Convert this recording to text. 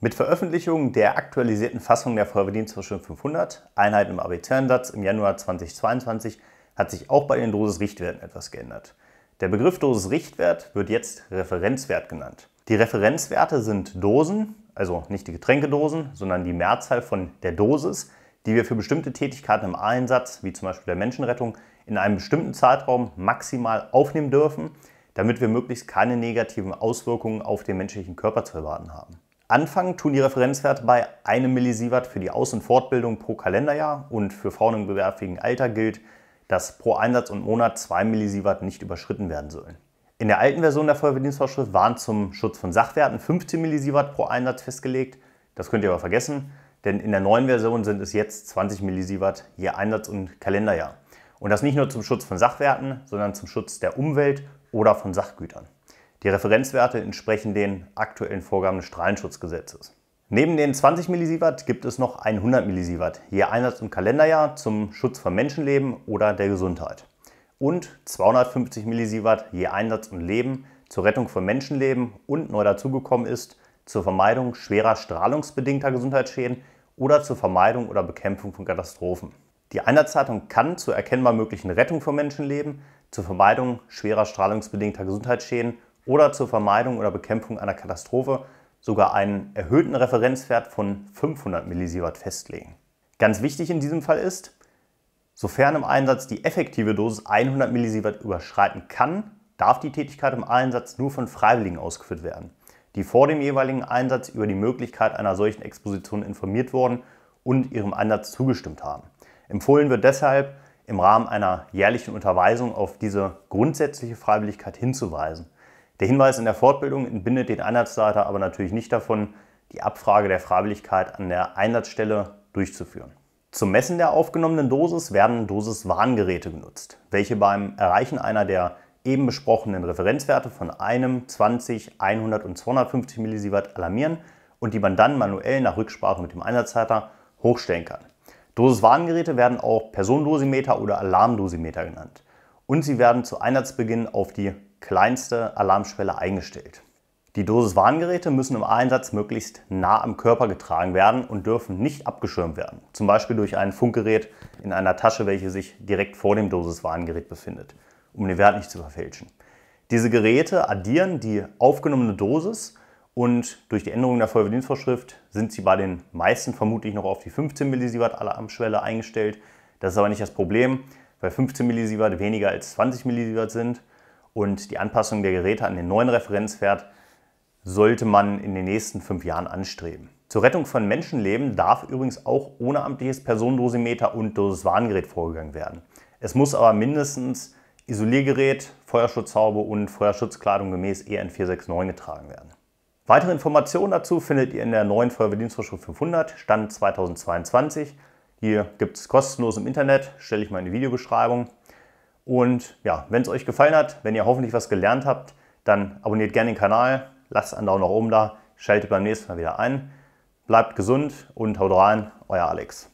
Mit Veröffentlichung der aktualisierten Fassung der Feuerwehrdienstvorschrift 500, Einheit im ABC-Ansatz im Januar 2022, hat sich auch bei den Dosis-Richtwerten etwas geändert. Der Begriff Dosis-Richtwert wird jetzt Referenzwert genannt. Die Referenzwerte sind Dosen, also nicht die Getränkedosen, sondern die Mehrzahl von der Dosis, die wir für bestimmte Tätigkeiten im Einsatz, wie zum Beispiel der Menschenrettung, in einem bestimmten Zeitraum maximal aufnehmen dürfen, damit wir möglichst keine negativen Auswirkungen auf den menschlichen Körper zu erwarten haben. Anfangen tun die Referenzwerte bei einem Millisievert für die Aus- und Fortbildung pro Kalenderjahr und für Frauen im gewerblichen Alter gilt, dass pro Einsatz und Monat 2 Millisievert nicht überschritten werden sollen. In der alten Version der Feuerwehrdienstvorschrift waren zum Schutz von Sachwerten 15 Millisievert pro Einsatz festgelegt. Das könnt ihr aber vergessen, denn in der neuen Version sind es jetzt 20 Millisievert je Einsatz und Kalenderjahr. Und das nicht nur zum Schutz von Sachwerten, sondern zum Schutz der Umwelt oder von Sachgütern. Die Referenzwerte entsprechen den aktuellen Vorgaben des Strahlenschutzgesetzes. Neben den 20 Millisievert gibt es noch 100 Millisievert, je Einsatz im Kalenderjahr zum Schutz von Menschenleben oder der Gesundheit. Und 250 Millisievert je Einsatz und Leben zur Rettung von Menschenleben und neu dazugekommen ist zur Vermeidung schwerer strahlungsbedingter Gesundheitsschäden oder zur Vermeidung oder Bekämpfung von Katastrophen. Die Einsatzzeitung kann zur erkennbar möglichen Rettung von Menschenleben, zur Vermeidung schwerer strahlungsbedingter Gesundheitsschäden oder zur Vermeidung oder Bekämpfung einer Katastrophe sogar einen erhöhten Referenzwert von 500 Millisievert festlegen. Ganz wichtig in diesem Fall ist, sofern im Einsatz die effektive Dosis 100 Millisievert überschreiten kann, darf die Tätigkeit im Einsatz nur von Freiwilligen ausgeführt werden, die vor dem jeweiligen Einsatz über die Möglichkeit einer solchen Exposition informiert wurden und ihrem Einsatz zugestimmt haben. Empfohlen wird deshalb, im Rahmen einer jährlichen Unterweisung auf diese grundsätzliche Freiwilligkeit hinzuweisen der Hinweis in der Fortbildung entbindet den Einsatzleiter aber natürlich nicht davon, die Abfrage der Freiwilligkeit an der Einsatzstelle durchzuführen. Zum Messen der aufgenommenen Dosis werden Dosis-Warngeräte genutzt, welche beim Erreichen einer der eben besprochenen Referenzwerte von einem, 20, 100 und 250 Millisievert alarmieren und die man dann manuell nach Rücksprache mit dem Einsatzleiter hochstellen kann. Dosis-Warngeräte werden auch Personendosimeter oder Alarmdosimeter genannt und sie werden zu Einsatzbeginn auf die kleinste Alarmschwelle eingestellt. Die Dosiswarngeräte müssen im Einsatz möglichst nah am Körper getragen werden und dürfen nicht abgeschirmt werden, zum Beispiel durch ein Funkgerät in einer Tasche, welche sich direkt vor dem Dosiswarngerät befindet, um den Wert nicht zu verfälschen. Diese Geräte addieren die aufgenommene Dosis und durch die Änderung der Feuerwehrdienstvorschrift sind sie bei den meisten vermutlich noch auf die 15 Millisievert Alarmschwelle eingestellt. Das ist aber nicht das Problem, weil 15 Millisievert weniger als 20 Millisievert sind und die Anpassung der Geräte an den neuen Referenzwert sollte man in den nächsten fünf Jahren anstreben. Zur Rettung von Menschenleben darf übrigens auch ohne amtliches Personendosimeter und Dosiswarngerät vorgegangen werden. Es muss aber mindestens Isoliergerät, Feuerschutzhaube und Feuerschutzkleidung gemäß EN 469 getragen werden. Weitere Informationen dazu findet ihr in der neuen Feuerwehrdienstvorschrift 500, Stand 2022. Hier gibt es kostenlos im Internet, stelle ich mal in die Videobeschreibung. Und ja, wenn es euch gefallen hat, wenn ihr hoffentlich was gelernt habt, dann abonniert gerne den Kanal, lasst einen Daumen nach oben da, schaltet beim nächsten Mal wieder ein. Bleibt gesund und haut rein, euer Alex.